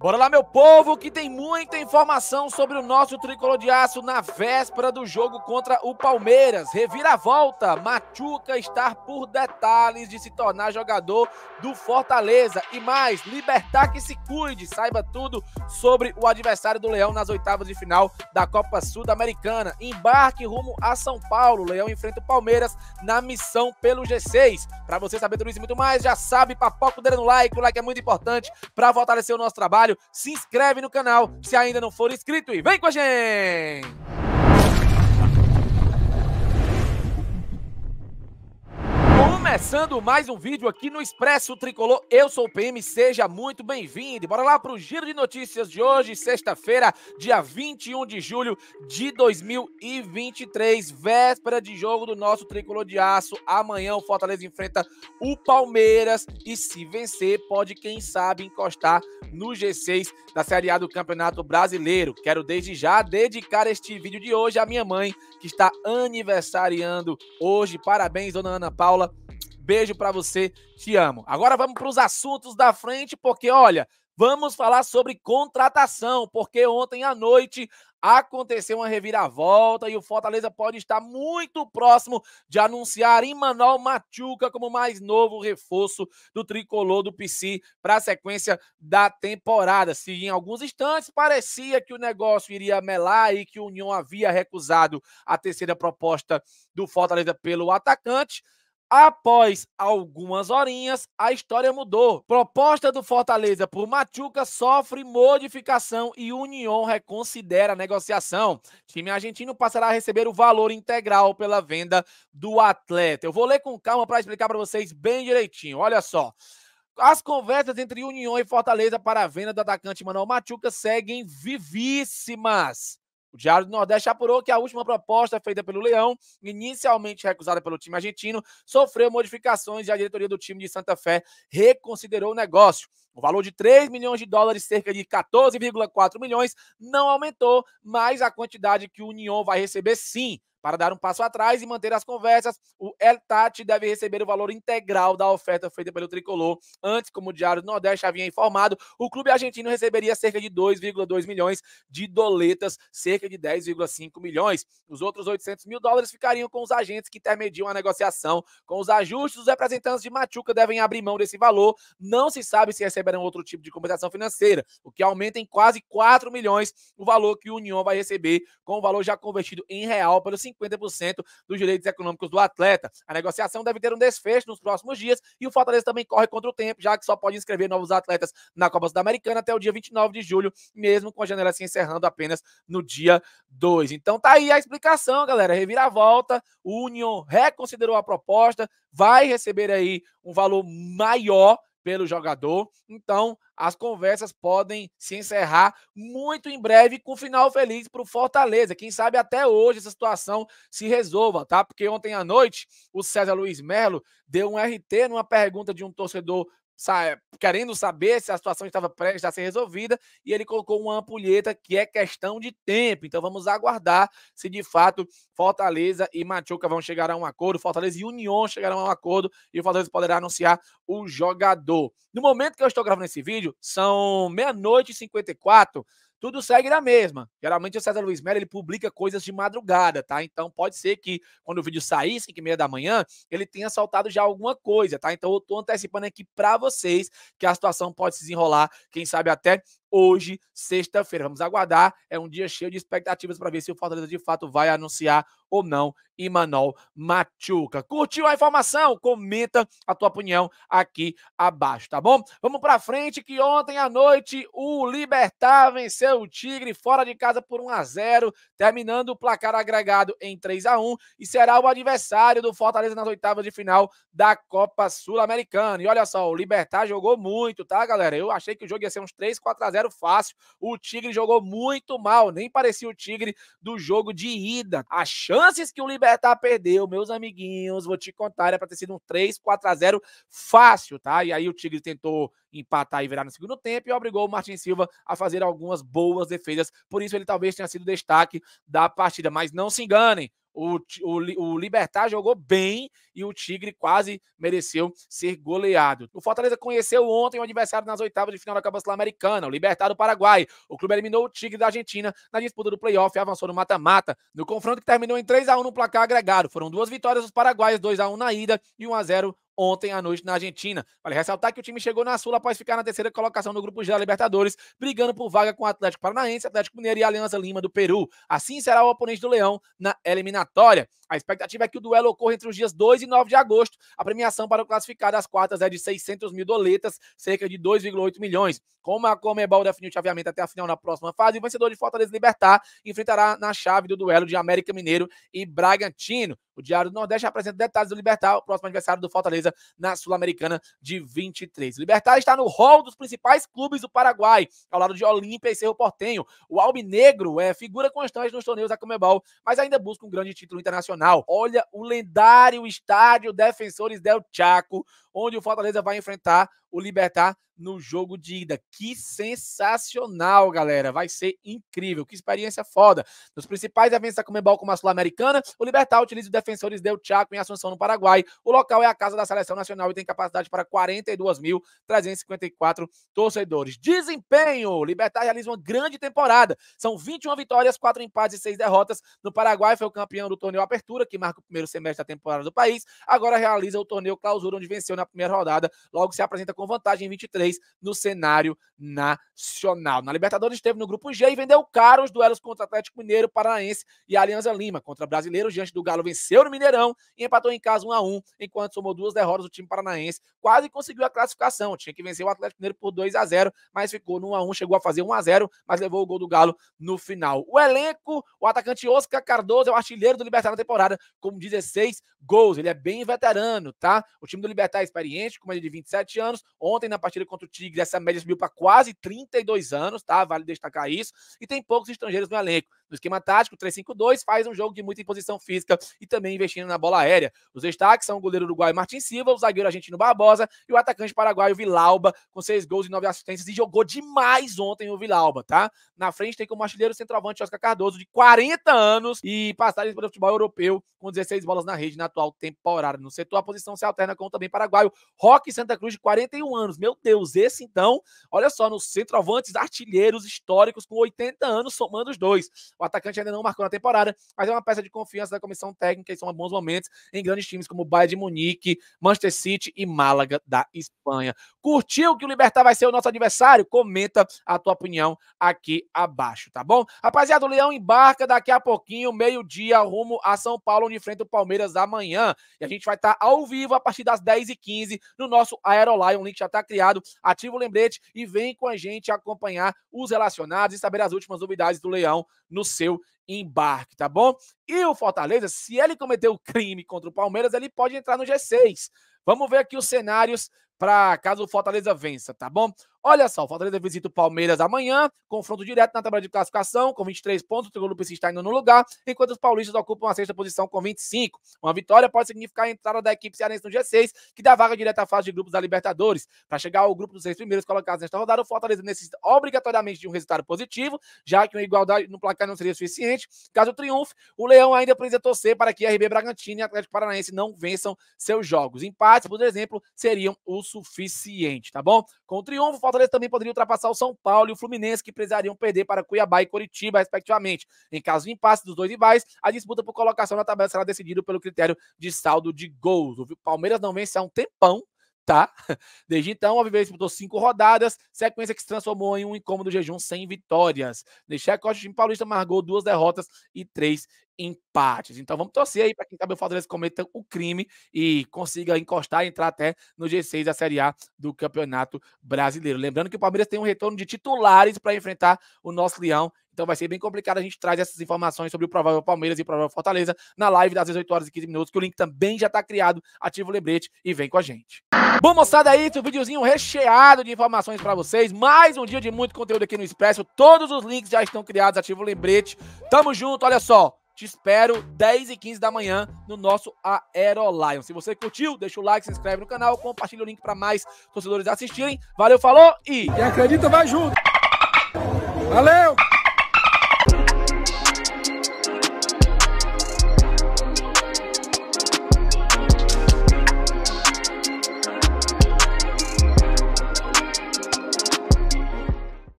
Bora lá, meu povo, que tem muita informação sobre o nosso tricolor de aço na véspera do jogo contra o Palmeiras. Reviravolta, Machuca está por detalhes de se tornar jogador do Fortaleza. E mais, Libertar que se cuide, saiba tudo sobre o adversário do Leão nas oitavas de final da Copa Sul-Americana. Embarque rumo a São Paulo. O Leão enfrenta o Palmeiras na missão pelo G6. Para você saber tudo isso e muito mais, já sabe, papoca o dedo no like. O like é muito importante para fortalecer o nosso trabalho comentário, se inscreve no canal se ainda não for inscrito e vem com a gente! Começando mais um vídeo aqui no Expresso Tricolor, eu sou o PM, seja muito bem-vindo. Bora lá para o giro de notícias de hoje, sexta-feira, dia 21 de julho de 2023, véspera de jogo do nosso Tricolor de Aço. Amanhã o Fortaleza enfrenta o Palmeiras e se vencer, pode, quem sabe, encostar no G6 da Série A do Campeonato Brasileiro. Quero desde já dedicar este vídeo de hoje à minha mãe, que está aniversariando hoje. Parabéns, dona Ana Paula beijo para você, te amo. Agora vamos para os assuntos da frente, porque olha, vamos falar sobre contratação, porque ontem à noite aconteceu uma reviravolta e o Fortaleza pode estar muito próximo de anunciar Imanol Machuca como mais novo reforço do tricolor do PC para a sequência da temporada. Se em alguns instantes parecia que o negócio iria melar e que o União havia recusado a terceira proposta do Fortaleza pelo atacante, Após algumas horinhas, a história mudou. Proposta do Fortaleza por Machuca sofre modificação e União reconsidera a negociação. O time argentino passará a receber o valor integral pela venda do atleta. Eu vou ler com calma para explicar para vocês bem direitinho. Olha só. As conversas entre União e Fortaleza para a venda do atacante Manuel Machuca seguem vivíssimas. Diário do Nordeste apurou que a última proposta feita pelo Leão, inicialmente recusada pelo time argentino, sofreu modificações e a diretoria do time de Santa Fé reconsiderou o negócio. O valor de 3 milhões de dólares, cerca de 14,4 milhões, não aumentou, mas a quantidade que o União vai receber sim. Para dar um passo atrás e manter as conversas, o El Tati deve receber o valor integral da oferta feita pelo tricolor. Antes, como o Diário do Nordeste havia informado, o clube argentino receberia cerca de 2,2 milhões de doletas, cerca de 10,5 milhões. Os outros 800 mil dólares ficariam com os agentes que intermediam a negociação. Com os ajustes, os representantes de Machuca devem abrir mão desse valor. Não se sabe se receberão outro tipo de compensação financeira, o que aumenta em quase 4 milhões o valor que o União vai receber, com o valor já convertido em real pelo 50% dos direitos econômicos do atleta. A negociação deve ter um desfecho nos próximos dias e o Fortaleza também corre contra o tempo, já que só pode inscrever novos atletas na Copa Sul-Americana até o dia 29 de julho, mesmo com a janela se encerrando apenas no dia 2. Então tá aí a explicação, galera. Reviravolta, o Union reconsiderou a proposta, vai receber aí um valor maior pelo jogador. Então, as conversas podem se encerrar muito em breve com final feliz para o Fortaleza. Quem sabe até hoje essa situação se resolva, tá? Porque ontem à noite o César Luiz Melo deu um RT numa pergunta de um torcedor querendo saber se a situação estava prestes a ser resolvida, e ele colocou uma ampulheta que é questão de tempo. Então vamos aguardar se de fato Fortaleza e Machuca vão chegar a um acordo, Fortaleza e União chegarão a um acordo e o Fortaleza poderá anunciar o jogador. No momento que eu estou gravando esse vídeo, são meia-noite e 54 tudo segue na mesma. Geralmente o César Luiz Melo ele publica coisas de madrugada, tá? Então pode ser que quando o vídeo sair, 5 e meia da manhã, ele tenha soltado já alguma coisa, tá? Então eu tô antecipando aqui para vocês que a situação pode se desenrolar, quem sabe até hoje, sexta-feira. Vamos aguardar, é um dia cheio de expectativas para ver se o Fortaleza de fato vai anunciar ou não Imanol Machuca. Curtiu a informação? Comenta a tua opinião aqui abaixo, tá bom? Vamos para frente que ontem à noite o Libertar venceu o Tigre fora de casa por 1 a 0, terminando o placar agregado em 3 a 1 e será o adversário do Fortaleza nas oitavas de final da Copa Sul-Americana. E olha só, o Libertar jogou muito, tá, galera? Eu achei que o jogo ia ser uns 3, 4 a 0 0 fácil. O Tigre jogou muito mal, nem parecia o Tigre do jogo de ida. As chances que o Libertar perdeu, meus amiguinhos, vou te contar, era é para ter sido um 3, 4 a 0 fácil, tá? E aí o Tigre tentou empatar e virar no segundo tempo e obrigou o Martin Silva a fazer algumas boas defesas. Por isso ele talvez tenha sido destaque da partida, mas não se enganem, o, o, o Libertar jogou bem e o Tigre quase mereceu ser goleado. O Fortaleza conheceu ontem o um adversário nas oitavas de final da Copa Sul-Americana, o Libertar do Paraguai. O clube eliminou o Tigre da Argentina na disputa do playoff e avançou no mata-mata. No confronto que terminou em 3 a 1 no placar agregado, foram duas vitórias dos paraguaios, 2 a 1 na ida e 1 a 0 ontem à noite na Argentina. Vale ressaltar que o time chegou na Sul após ficar na terceira colocação no grupo G da Libertadores, brigando por vaga com o Atlético Paranaense, Atlético Mineiro e Aliança Lima do Peru. Assim será o oponente do Leão na eliminatória. A expectativa é que o duelo ocorra entre os dias 2 e 9 de agosto. A premiação para o classificado às quartas é de 600 mil doletas, cerca de 2,8 milhões. Como a Comebol definiu o chaveamento até a final na próxima fase, o vencedor de Fortaleza Libertar enfrentará na chave do duelo de América Mineiro e Bragantino. O Diário do Nordeste apresenta detalhes do Libertar, o próximo adversário do Fortaleza na Sul-Americana de 23. O Libertar está no rol dos principais clubes do Paraguai, ao lado de Olímpia e Cerro Portenho. O Albinegro é figura constante nos torneios da Comebol, mas ainda busca um grande título internacional Nacional. Olha o lendário estádio Defensores del Chaco onde o Fortaleza vai enfrentar o Libertar no jogo de ida. Que sensacional, galera! Vai ser incrível, que experiência foda. Nos principais eventos da Comembol como a Sul-Americana, o Libertar utiliza os defensores Del Chaco em Assunção, no Paraguai. O local é a casa da Seleção Nacional e tem capacidade para 42.354 torcedores. Desempenho! O Libertar realiza uma grande temporada. São 21 vitórias, 4 empates e 6 derrotas. No Paraguai foi o campeão do torneio Apertura, que marca o primeiro semestre da temporada do país. Agora realiza o torneio Clausura, onde venceu na primeira rodada, logo se apresenta com vantagem em 23 no cenário nacional. Na Libertadores esteve no grupo G e vendeu caro os duelos contra Atlético Mineiro, Paranaense e Alianza Lima. Contra Brasileiro, diante do Galo, venceu no Mineirão e empatou em casa 1 a 1, enquanto somou duas derrotas do time paranaense. Quase conseguiu a classificação, tinha que vencer o Atlético Mineiro por 2 a 0, mas ficou no 1 a 1, chegou a fazer 1 a 0, mas levou o gol do Galo no final. O elenco, o atacante Oscar Cardoso é o artilheiro do Libertar na temporada, com 16 gols. Ele é bem veterano, tá? O time do Libertar espera experiente, com média de 27 anos. Ontem, na partida contra o Tigre, essa média subiu para quase 32 anos, tá? Vale destacar isso. E tem poucos estrangeiros no elenco. No esquema tático, 3-5-2, faz um jogo de muita imposição física e também investindo na bola aérea. Os destaques são o goleiro uruguaio Martin Silva, o zagueiro argentino Barbosa e o atacante paraguaio Vilauba, com seis gols e nove assistências. E jogou demais ontem o Vilauba, tá? Na frente tem como artilheiro o centroavante Oscar Cardoso, de 40 anos e passagem pelo futebol europeu, com 16 bolas na rede na atual temporada. No setor, a posição se alterna com também paraguaio Roque Santa Cruz, de 41 anos. Meu Deus, esse então, olha só, nos centroavantes artilheiros históricos com 80 anos, somando os dois. O atacante ainda não marcou na temporada, mas é uma peça de confiança da comissão técnica e são bons momentos em grandes times como Bayern de Munique, Manchester City e Málaga da Espanha. Curtiu que o Libertar vai ser o nosso adversário? Comenta a tua opinião aqui abaixo, tá bom? Rapaziada, o Leão embarca daqui a pouquinho, meio-dia, rumo a São Paulo, onde enfrenta o Palmeiras amanhã. E a gente vai estar tá ao vivo a partir das 10h15 no nosso Aerolive. O link já está criado. Ativa o lembrete e vem com a gente acompanhar os relacionados e saber as últimas novidades do Leão no seu embarque, tá bom? E o Fortaleza, se ele cometeu o crime contra o Palmeiras, ele pode entrar no G6. Vamos ver aqui os cenários para caso o Fortaleza vença, tá bom? Olha só, o Fortaleza visita o Palmeiras amanhã, confronto direto na tabela de classificação, com 23 pontos, o Tricolor está indo no lugar, enquanto os paulistas ocupam a sexta posição com 25. Uma vitória pode significar a entrada da equipe cearense no G6, que dá vaga direta à fase de grupos da Libertadores. Para chegar ao grupo dos seis primeiros colocados nesta rodada, o Fortaleza necessita obrigatoriamente de um resultado positivo, já que uma igualdade no placar não seria suficiente. Caso triunfe, o Leão ainda precisa torcer para que RB Bragantino e Atlético Paranaense não vençam seus jogos. Empates, por exemplo, seriam o suficiente, tá bom? Com o triunfo, o Fortaleza também poderia ultrapassar o São Paulo e o Fluminense, que precisariam perder para Cuiabá e Curitiba, respectivamente. Em caso de empate dos dois rivais, a disputa por colocação na tabela será decidida pelo critério de saldo de gols. O Palmeiras não vence há um tempão tá? Desde então, a Vivência disputou cinco rodadas, sequência que se transformou em um incômodo jejum sem vitórias. Deixar a Costa, o time paulista marcou duas derrotas e três empates. Então vamos torcer aí para quem sabe o Fortaleza cometa o crime e consiga encostar e entrar até no G6 da Série A do Campeonato Brasileiro. Lembrando que o Palmeiras tem um retorno de titulares para enfrentar o nosso Leão então vai ser bem complicado. A gente traz essas informações sobre o provável Palmeiras e o provável Fortaleza na live das 18 horas e 15 minutos, que o link também já está criado. Ativa o lembrete e vem com a gente. Bom, moçada, aí, o um videozinho recheado de informações para vocês. Mais um dia de muito conteúdo aqui no Expresso. Todos os links já estão criados. Ativa o lembrete. Tamo junto, olha só. Te espero 10 e 15 da manhã no nosso Aerolion. Se você curtiu, deixa o like, se inscreve no canal, compartilha o link para mais torcedores assistirem. Valeu, falou e. Quem acredita, vai junto. Valeu!